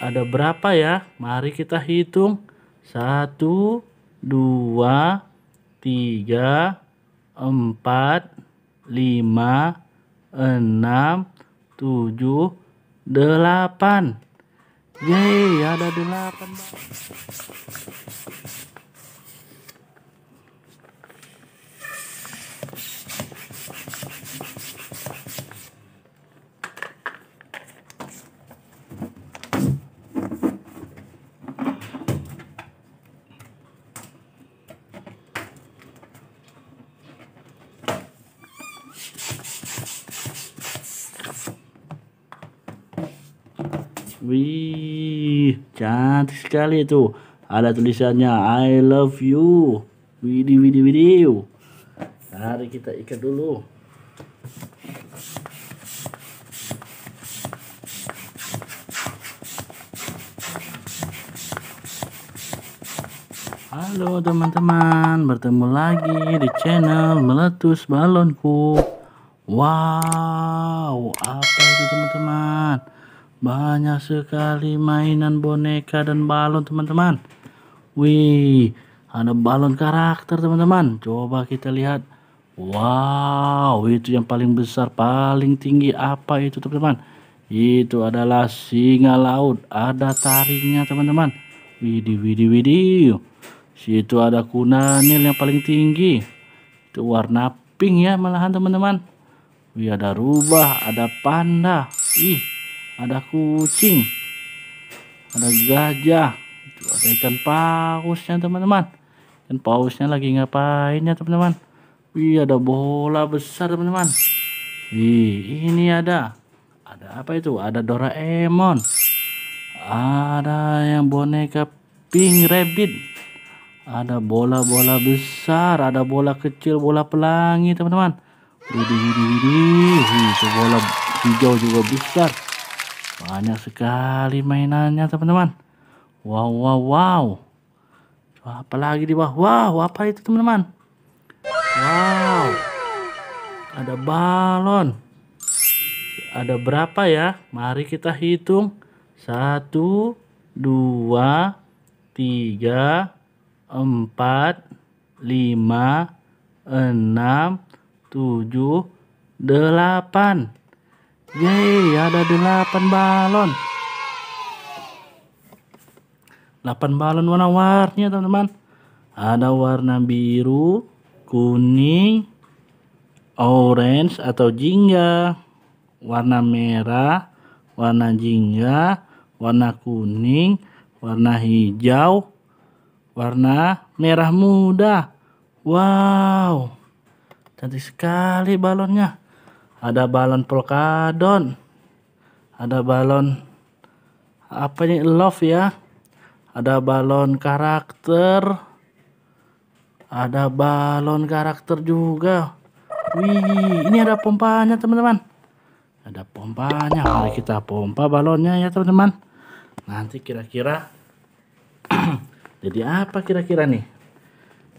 ada berapa ya? Mari kita hitung. Satu, dua, tiga, empat, lima, enam, tujuh, delapan. Yeay, ada 8. Wih, cantik sekali itu. Ada tulisannya I love you. Widi widi widi. Mari kita ikat dulu. Halo teman-teman, bertemu lagi di channel Meletus Balonku. Wow, apa itu teman-teman? Banyak sekali mainan boneka dan balon teman-teman. Wih, ada balon karakter teman-teman. Coba kita lihat. Wow, itu yang paling besar, paling tinggi apa itu teman-teman? Itu adalah singa laut. Ada taringnya teman-teman. Widi, Widi. widih. Situ ada kunanil yang paling tinggi. Itu warna pink ya malahan teman-teman. Wih ada rubah, ada panda. Ih, ada kucing ada gajah itu ada ikan pausnya teman-teman dan pausnya lagi ngapain ya teman-teman wih ada bola besar teman-teman wih ini ada ada apa itu ada Doraemon ada yang boneka pink rabbit ada bola-bola besar ada bola kecil bola pelangi teman-teman Widih, widih, widih. Itu bola hijau juga besar. Banyak sekali mainannya teman-teman. Wow, wow, wow. apa lagi di bawah? Wow, apa itu teman-teman? Wow. Ada balon. Ada berapa ya? Mari kita hitung. Satu, dua, tiga, empat, lima, enam, tujuh, delapan. Yeay, ada delapan balon. Delapan balon warna-warninya, teman-teman. Ada warna biru, kuning, orange atau jingga, warna merah, warna jingga, warna kuning, warna hijau, warna merah muda. Wow, cantik sekali balonnya ada balon polkadot ada balon apa ini love ya ada balon karakter ada balon karakter juga wih ini ada pompanya teman-teman ada pompanya mari kita pompa balonnya ya teman-teman nanti kira-kira jadi apa kira-kira nih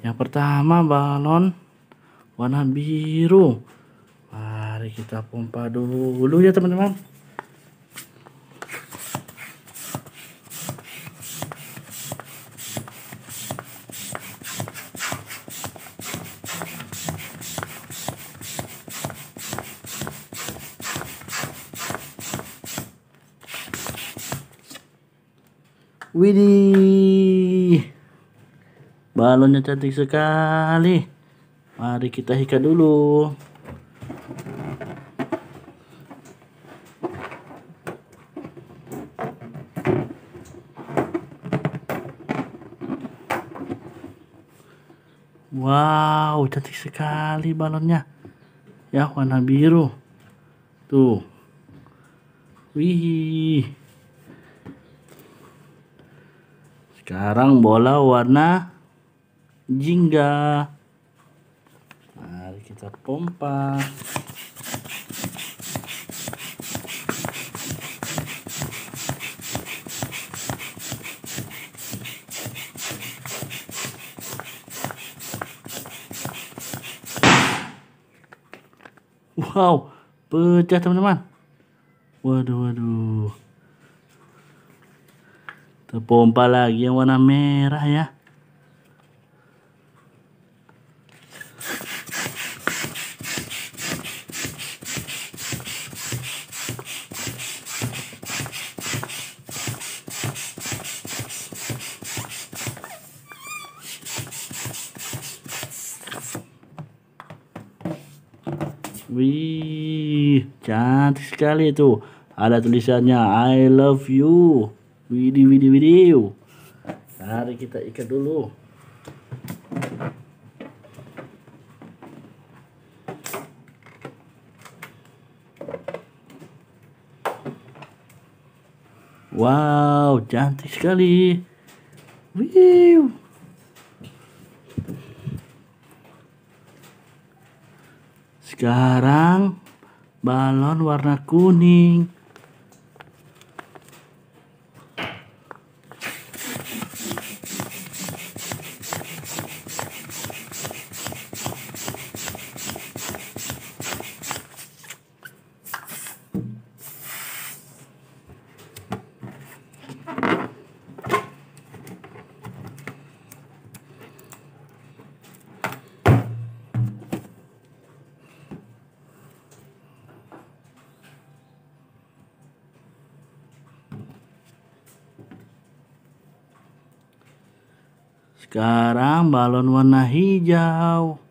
yang pertama balon warna biru Mari kita pompa dulu ya teman-teman. Widi, Balonnya cantik sekali. Mari kita ikat dulu. Wow, cantik sekali balonnya. Ya, warna biru. Tuh. Wih. Sekarang bola warna jingga. Mari kita pompa. Wow, pecah teman-teman. Waduh, waduh. Terpompa lagi yang warna merah ya. Wih, cantik sekali itu. Ada tulisannya I love you. Widi widi widi. Mari kita ikat dulu. Wow, cantik sekali. Wih. Sekarang balon warna kuning Sekarang balon warna hijau.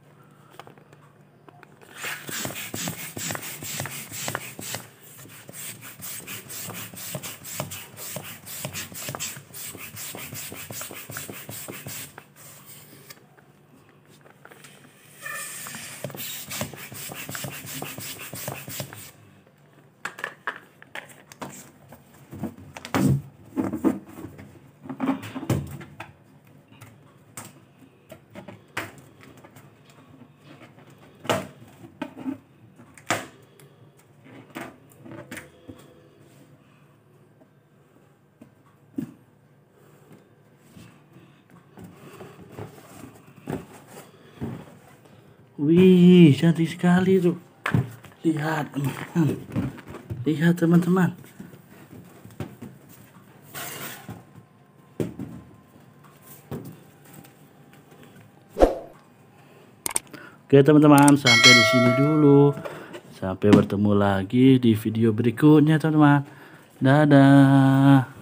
Wih, cantik sekali tuh. Lihat, teman-teman. Lihat, teman-teman. Oke, teman-teman, sampai di sini dulu. Sampai bertemu lagi di video berikutnya, teman-teman. Dadah.